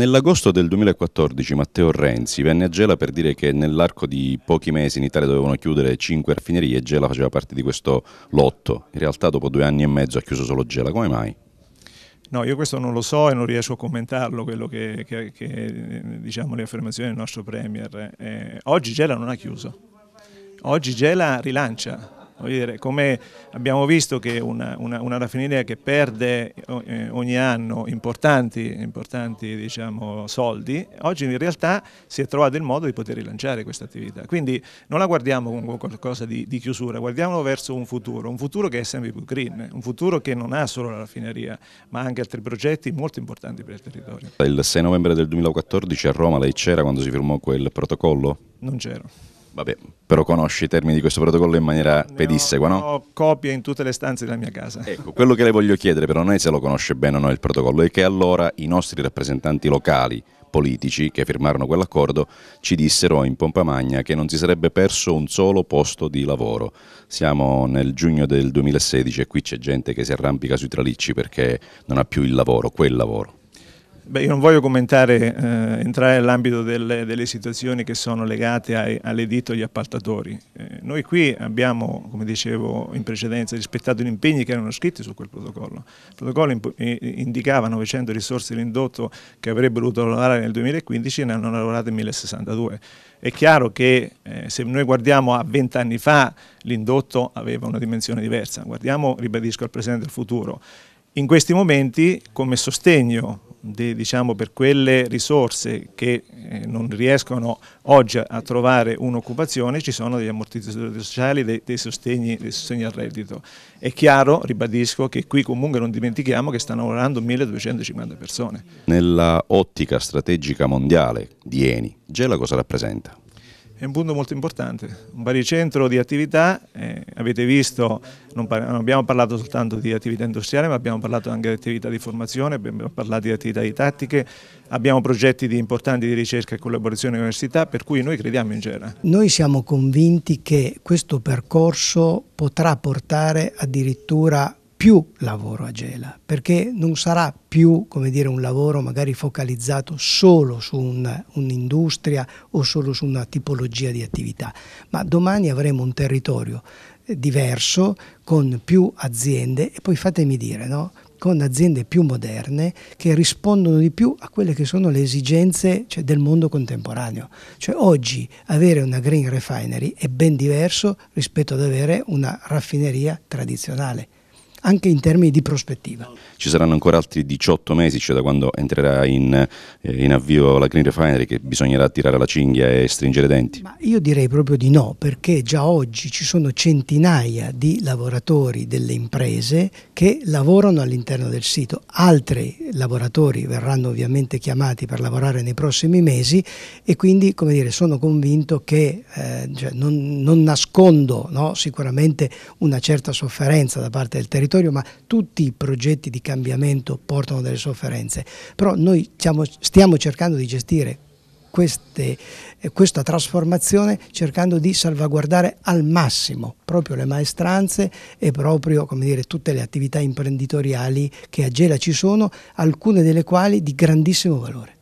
Nell'agosto del 2014 Matteo Renzi venne a Gela per dire che nell'arco di pochi mesi in Italia dovevano chiudere 5 raffinerie e Gela faceva parte di questo lotto. In realtà dopo due anni e mezzo ha chiuso solo Gela, come mai? No, io questo non lo so e non riesco a commentarlo, quello che, che, che diciamo le affermazioni del nostro Premier. Eh, oggi Gela non ha chiuso, oggi Gela rilancia, Dire, come abbiamo visto che una, una, una raffineria che perde eh, eh, ogni anno importanti, importanti diciamo, soldi, oggi in realtà si è trovato il modo di poter rilanciare questa attività. Quindi non la guardiamo come qualcosa di, di chiusura, guardiamolo verso un futuro, un futuro che è sempre più green, un futuro che non ha solo la raffineria, ma anche altri progetti molto importanti per il territorio. Il 6 novembre del 2014 a Roma lei c'era quando si firmò quel protocollo? Non c'ero. Vabbè, però conosci i termini di questo protocollo in maniera ne pedissequa, ho, no? Ho copie in tutte le stanze della mia casa. Ecco, quello che le voglio chiedere però non è se lo conosce bene o no il protocollo, è che allora i nostri rappresentanti locali politici che firmarono quell'accordo ci dissero in pompa magna che non si sarebbe perso un solo posto di lavoro. Siamo nel giugno del 2016 e qui c'è gente che si arrampica sui tralicci perché non ha più il lavoro, quel lavoro. Beh, io non voglio commentare, eh, entrare nell'ambito delle, delle, situazioni che sono legate ai, alle ditte o agli appaltatori. Eh, noi qui abbiamo, come dicevo in precedenza, rispettato gli impegni che erano scritti su quel protocollo. Il protocollo in, indicava 900 risorse dell'indotto che avrebbero dovuto lavorare nel 2015 e ne hanno lavorate 1062. È chiaro che eh, se noi guardiamo a 20 anni fa l'indotto aveva una dimensione diversa, guardiamo, ribadisco, al presente e al futuro. In questi momenti come sostegno de, diciamo, per quelle risorse che eh, non riescono oggi a trovare un'occupazione ci sono degli ammortizzatori sociali, dei, dei, sostegni, dei, sostegni, al reddito. È chiaro, ribadisco, che qui comunque non dimentichiamo che stanno lavorando 1250 persone. Nella ottica strategica mondiale di Eni, Gela cosa rappresenta? è un punto molto importante, un baricentro di attività, eh, avete visto, non, non, abbiamo parlato soltanto di attività industriale ma abbiamo parlato anche di attività di formazione, abbiamo parlato di attività didattiche, abbiamo progetti di importanti di ricerca e collaborazione con università per cui noi crediamo in Gera. Noi siamo convinti che questo percorso potrà portare addirittura più lavoro a Gela, perché non sarà più dire, un lavoro magari focalizzato solo su un'industria o solo su una tipologia di attività, ma domani avremo un territorio eh, diverso con più aziende e poi fatemi dire, no? con aziende più moderne che rispondono di più a quelle che sono le esigenze cioè, del mondo contemporaneo. Cioè, oggi avere una green refinery è ben diverso rispetto ad avere una raffineria tradizionale anche in termini di prospettiva. Ci saranno ancora altri 18 mesi, cioè da quando entrerà in, eh, in avvio la Green Refinery, che bisognerà tirare la cinghia e stringere denti? Ma io direi proprio di no, perché già oggi ci sono centinaia di lavoratori delle imprese che lavorano all'interno del sito. Altri lavoratori verranno ovviamente chiamati per lavorare nei prossimi mesi e quindi come dire, sono convinto che eh, cioè non, non, nascondo no, sicuramente una certa sofferenza da parte del territorio territorio, ma tutti i progetti di cambiamento portano delle sofferenze. Però noi stiamo, stiamo cercando di gestire queste, eh, questa trasformazione cercando di salvaguardare al massimo proprio le maestranze e proprio dire, tutte le attività imprenditoriali che a Gela ci sono, alcune delle quali di grandissimo valore.